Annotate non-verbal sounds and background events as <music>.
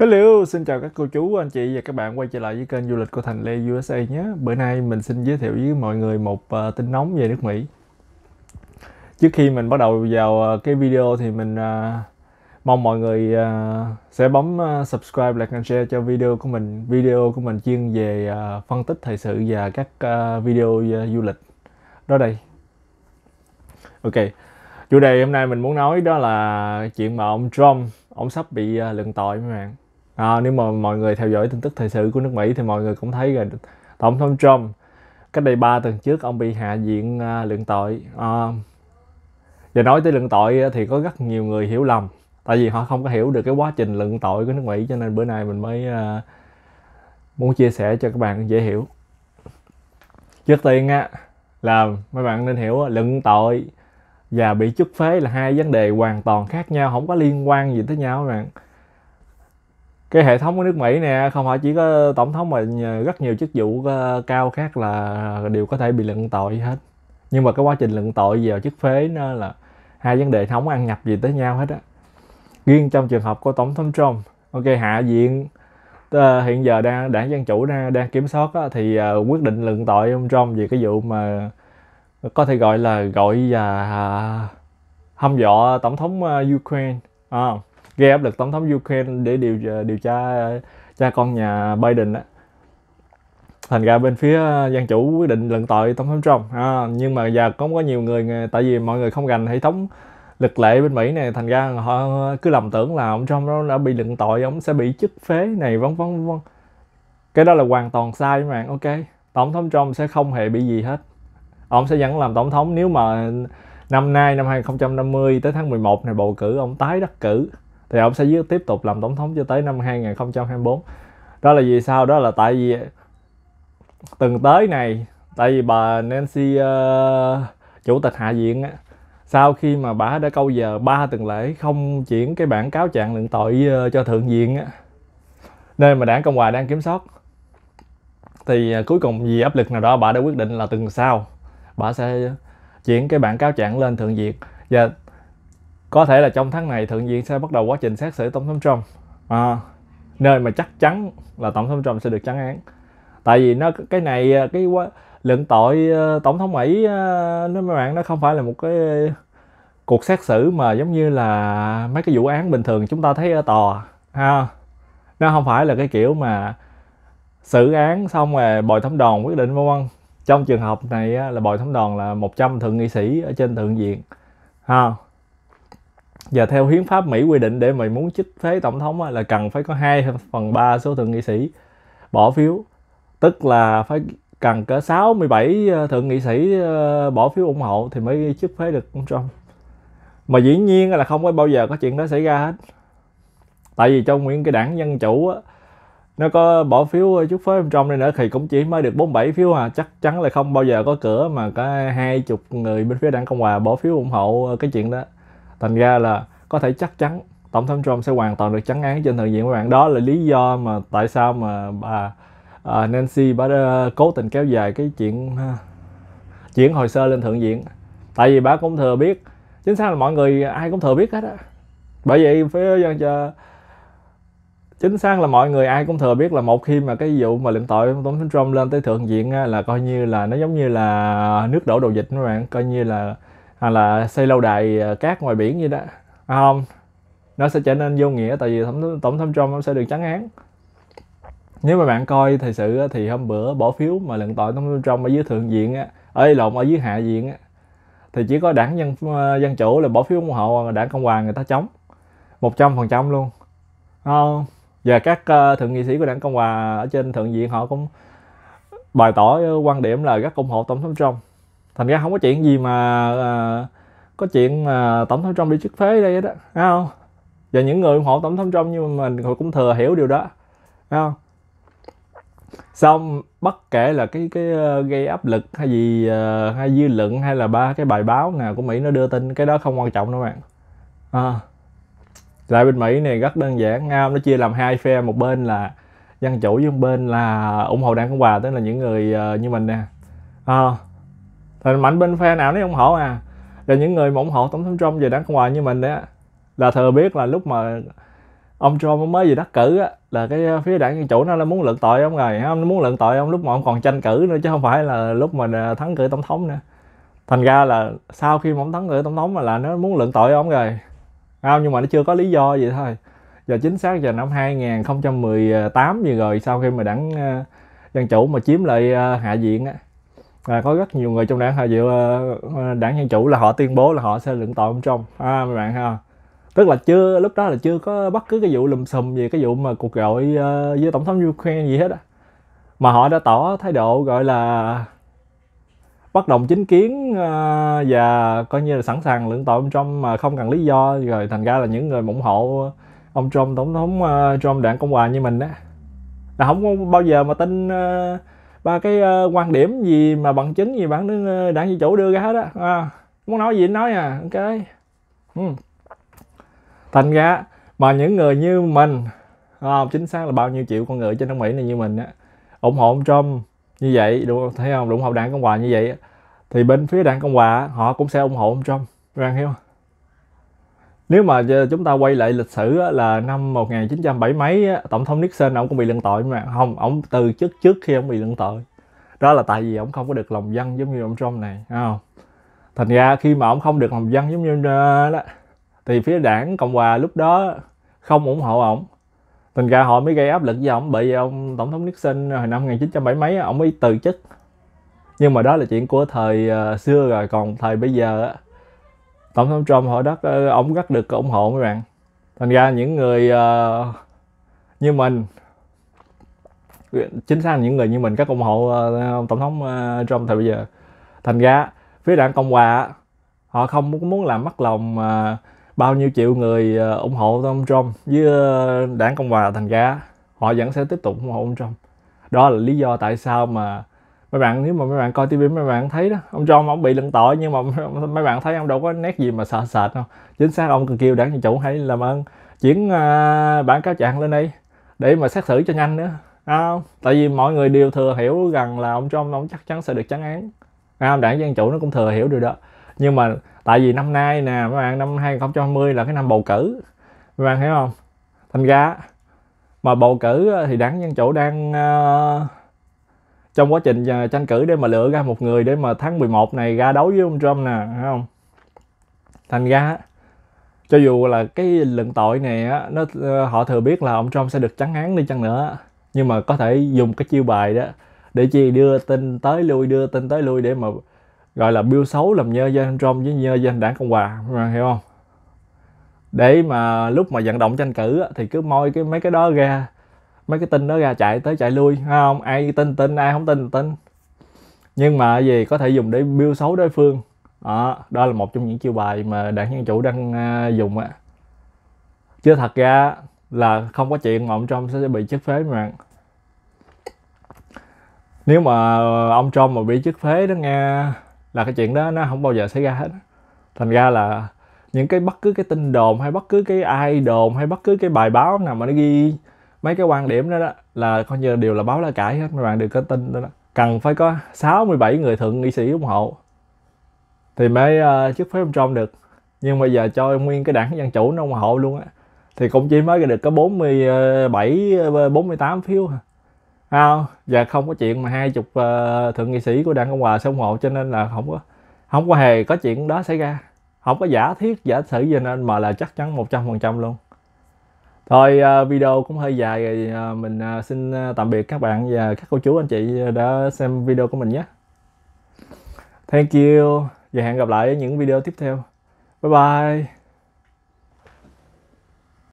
Hello, xin chào các cô chú, anh chị và các bạn quay trở lại với kênh du lịch của Thành Lê USA nhé. Bữa nay mình xin giới thiệu với mọi người một ờ, tin nóng về nước Mỹ. Trước khi mình bắt đầu vào ờ, cái video thì mình ờ, mong mọi người sẽ bấm uh, subscribe, like and share cho video của mình. Video của mình chuyên về phân tích thời sự và các video du lịch. Đó đây. Ok. Chủ đề hôm nay mình muốn nói đó là chuyện mà ông Trump ông sắp bị uh, lượng tội mấy bạn à, nếu mà mọi người theo dõi tin tức thời sự của nước Mỹ thì mọi người cũng thấy rồi tổng thống Trump cách đây 3 tuần trước ông bị hạ diện à, lượng tội à, và nói tới luận tội thì có rất nhiều người hiểu lầm tại vì họ không có hiểu được cái quá trình luận tội của nước Mỹ cho nên bữa nay mình mới à, muốn chia sẻ cho các bạn dễ hiểu trước tiên á là mấy bạn nên hiểu luận tội và bị chúc phế là hai vấn đề hoàn toàn khác nhau không có liên quan gì tới nhau các bạn cái hệ thống của nước Mỹ nè không phải chỉ có tổng thống mà rất nhiều chức vụ ờ, cao khác là đều có thể bị luận tội hết nhưng mà cái quá trình luận tội vào chức phế nó là hai vấn đề không ăn nhập gì tới nhau hết á riêng trong trường hợp của tổng thống Trump ok hạ viện ờ, hiện giờ đang đảng dân chủ đang, đang kiểm soát á, thì ờ, quyết định luận tội ông Trump về cái vụ mà có thể gọi là gọi là hâm dọa tổng thống Ukraine à, gây áp lực tổng thống Ukraine để điều ờ, điều tra cha con nhà Biden đó thành ra bên phía dân ờ, chủ quyết định luận tội tổng thống Trump à, nhưng mà giờ cũng có nhiều người ờ, tại vì mọi người không gành hệ thống lực lệ bên Mỹ này thành ra họ cứ lầm tưởng là ông Trump nó đã bị luận tội ông sẽ bị chức phế này vân vân vân cái đó là hoàn toàn sai các bạn ok tổng thống Trump sẽ không hề bị gì hết ông sẽ vẫn làm tổng thống nếu mà năm nay năm 2050 tới tháng 11 này bầu cử ông tái đắc cử thì ông sẽ tiếp tục làm tổng thống cho tới năm 2024 đó là vì sao đó là tại vì từng tới này tại vì bà Nancy uh, chủ tịch hạ viện á sau khi mà bà đã câu giờ ba tuần lễ không chuyển cái bản cáo trạng luận tội uh, cho thượng viện á nơi mà đảng cộng hòa đang kiểm soát thì uh, cuối cùng vì áp lực nào đó bà đã quyết định là tuần sau bà sẽ chuyển cái bản cáo trạng lên thượng viện và có thể là trong tháng này thượng viện sẽ bắt đầu quá trình xét xử tổng thống Trump à, nơi mà chắc chắn là tổng thống Trump sẽ được trắng án tại vì nó cái này cái quá, lượng tội ờ, tổng thống Mỹ ờ, nó mấy bạn nó không phải là một cái cuộc xét xử mà giống như là mấy cái vụ án bình thường chúng ta thấy ở tòa ha nó không phải là cái kiểu mà xử án xong rồi bồi thẩm đoàn quyết định vân vân trong trường hợp này là bồi thẩm đoàn là 100 thượng nghị sĩ ở trên thượng viện ha giờ theo hiến pháp Mỹ quy định để mày muốn chích phế tổng thống là cần phải có 2 phần 3 số thượng nghị sĩ bỏ phiếu tức là phải cần cỡ 67 ờ, thượng nghị sĩ ờ, bỏ phiếu ủng hộ thì mới chích phế được ông Trump mà dĩ nhiên là không có bao giờ có chuyện đó xảy ra hết tại vì trong nguyên cái đảng dân chủ á, nó có bỏ phiếu ờ, chúc phế ông Trump này nữa thì cũng chỉ mới được 47 phiếu à chắc chắn là không bao giờ có cửa mà có hai chục người bên phía đảng Cộng hòa bỏ phiếu ủng hộ cái chuyện đó thành ra là có thể chắc chắn tổng thống Trump sẽ hoàn toàn được trắng án trên thượng viện các bạn đó là lý do mà tại sao mà bà à, Nancy bà đã cố tình kéo dài cái chuyện ha, à, chuyển hồ sơ lên thượng viện tại vì bà cũng thừa biết chính xác là mọi người ai cũng thừa biết hết á bởi vậy phải cho chính xác là mọi người ai cũng thừa biết là một khi mà cái vụ mà lệnh tội tổng thống Trump lên tới thượng viện là coi như là nó giống như là nước đổ đồ dịch các bạn coi như là hoặc là xây lâu đài ờ, cát ngoài biển như đó à, không nó sẽ trở nên vô nghĩa tại vì tổng, tổng thống Trump sẽ được trắng án nếu mà bạn coi thời sự thì hôm bữa bỏ phiếu mà luận tội tổng thống Trump ở dưới thượng viện á ở lộn ở dưới hạ viện á thì chỉ có đảng dân ờ, dân chủ là bỏ phiếu ủng hộ đảng cộng hòa người ta chống một trăm luôn không à, và các ờ, thượng nghị sĩ của đảng cộng hòa ở trên thượng viện họ cũng bày tỏ quan điểm là rất ủng hộ tổng thống trump thành ra không có chuyện gì mà uh, có chuyện mà tổng thống trump đi trước phế đây đó thấy không và những người ủng hộ tổng thống trump như mình họ cũng thừa hiểu điều đó thấy không xong bất kể là cái cái ờ, gây áp lực hay gì uh, hay dư luận hay là ba cái bài báo nào của mỹ nó đưa tin cái đó không quan trọng đâu bạn à. lại bên mỹ này rất đơn giản ngam nó chia làm hai phe một bên là dân chủ với một bên là ủng hộ đảng cộng hòa tức là những người uh, như mình nè à thì mạnh bên phe nào nó ủng hộ à là những người mà ủng hộ tổng thống Trump về đảng Cộng hòa như mình đó là thừa biết là lúc mà ông Trump mới về đắc cử á là cái ờ, phía đảng dân chủ nó là muốn luận tội ông rồi ông muốn luận tội ông lúc mà ông còn tranh cử nữa chứ không phải là lúc mà ờ, thắng cử tổng thống nữa thành ra là sau khi mà ông thắng cử tổng thống mà là nó muốn luận tội ông rồi không nhưng mà nó chưa có lý do gì thôi và chính xác vào năm 2018 gì rồi sau khi mà đảng ờ, dân chủ mà chiếm lại hạ viện á à, có rất nhiều người trong đảng họ dự ờ, ờ, đảng dân chủ là họ tuyên bố là họ sẽ luận tội ông trump à, mấy bạn ha tức là chưa lúc đó là chưa có bất cứ cái vụ lùm xùm gì cái vụ mà cuộc gọi với ờ, tổng thống ukraine gì hết á mà họ đã tỏ thái độ gọi là bất đồng chính kiến và coi như là sẵn sàng luận tội ông trump mà không cần lý do rồi thành ra là những người ủng hộ ông trump tổng thống trump đảng cộng hòa như mình á là không bao giờ mà tin ba cái ờ, quan điểm gì mà bằng chứng gì bạn bản ờ, đảng dân chủ đưa ra hết á à, muốn nói gì nói à ok ừ. thành ra mà những người như mình à, chính xác là bao nhiêu triệu con người trên nước mỹ này như mình á ủng hộ ông trump như vậy đúng không thấy không ủng hộ đảng cộng hòa như vậy thì bên phía đảng cộng hòa họ cũng sẽ ủng hộ ông trump các bạn hiểu không nếu mà ờ, chúng ta quay lại lịch sử là năm 1970 mấy tổng thống Nixon ông cũng bị luận tội mà không ông từ chức trước khi ông bị luận tội đó là tại vì ông không có được lòng dân giống như ông Trump này không thành ra khi mà ông không được lòng dân giống như ờ, đó thì phía đảng cộng hòa lúc đó không ủng hộ ông thành ra họ mới gây áp lực với ông bởi vì ông tổng thống Nixon hồi năm 1970 mấy ông mới từ chức nhưng mà đó là chuyện của thời ờ, xưa rồi còn thời bây giờ tổng thống trump họ đất ờ, ông rất được ủng hộ các bạn thành ra những người ờ, như mình chính xác là những người như mình các ủng hộ ờ, tổng thống trump thời bây giờ thành ra phía đảng cộng hòa họ không muốn làm mất lòng bao nhiêu triệu người ủng hộ ông trump với đảng cộng hòa thành ra họ vẫn sẽ tiếp tục ủng hộ ông trump đó là lý do tại sao mà mấy bạn nếu mà mấy bạn coi tivi mấy bạn thấy đó ông John ông bị lần tội nhưng mà <laughs> mấy bạn thấy ông đâu có nét gì mà sợ sệt đâu chính xác ông cần kêu đảng dân chủ hãy làm ơn chuyển uh, bản cáo trạng lên đây để mà xét xử cho nhanh nữa à, tại vì mọi người đều thừa hiểu rằng là ông John ông chắc chắn sẽ được trắng án à, đảng dân chủ nó cũng thừa hiểu được đó nhưng mà tại vì năm nay nè mấy bạn năm 2020 là cái năm bầu cử mấy bạn thấy không thành ra mà bầu cử thì đảng dân chủ đang uh, trong quá trình à, tranh cử để mà lựa ra một người để mà tháng 11 này ra đấu với ông Trump nè thấy không thành ra cho dù là cái luận tội này á nó ờ, họ thừa biết là ông Trump sẽ được trắng án đi chăng nữa nhưng mà có thể dùng cái chiêu bài đó để chi đưa tin tới lui đưa tin tới lui để mà gọi là biêu xấu làm nhơ danh Trump với nhơ danh đảng Cộng hòa hiểu không để mà lúc mà vận động tranh cử thì cứ moi cái mấy cái đó ra mấy cái tin đó ra chạy tới chạy lui ha không ai tin tin ai không tin tin nhưng mà gì có thể dùng để biêu xấu đối phương đó, đó là một trong những chiêu bài mà đảng nhân chủ đang à, dùng á chứ thật ra là không có chuyện mà ông Trump sẽ bị chức phế mà nếu mà ông Trump mà bị chức phế đó nghe là cái chuyện đó nó không bao giờ xảy ra hết thành ra là những cái bất cứ cái tin đồn hay bất cứ cái ai đồn hay bất cứ cái bài báo nào mà nó ghi mấy cái quan điểm đó đó là coi như đều là báo lá cải hết mấy bạn đừng có tin đó, đó cần phải có 67 người thượng nghị sĩ ủng hộ thì mới uh, ờ, chức phép ông Trump được nhưng bây giờ cho nguyên cái đảng dân chủ nó ủng hộ luôn á thì cũng chỉ mới được có 47 48 ờ, phiếu hả à, và không có chuyện mà hai chục ờ, thượng nghị sĩ của đảng cộng hòa sẽ ủng hộ cho nên là không có không có hề có chuyện đó xảy ra không có giả thiết giả sử gì nên mà là chắc chắn 100% luôn Thôi à, video cũng hơi dài rồi, à, mình à, xin tạm biệt các bạn và các cô chú anh chị đã xem video của mình nhé. Thank you và hẹn gặp lại ở những video tiếp theo. Bye bye.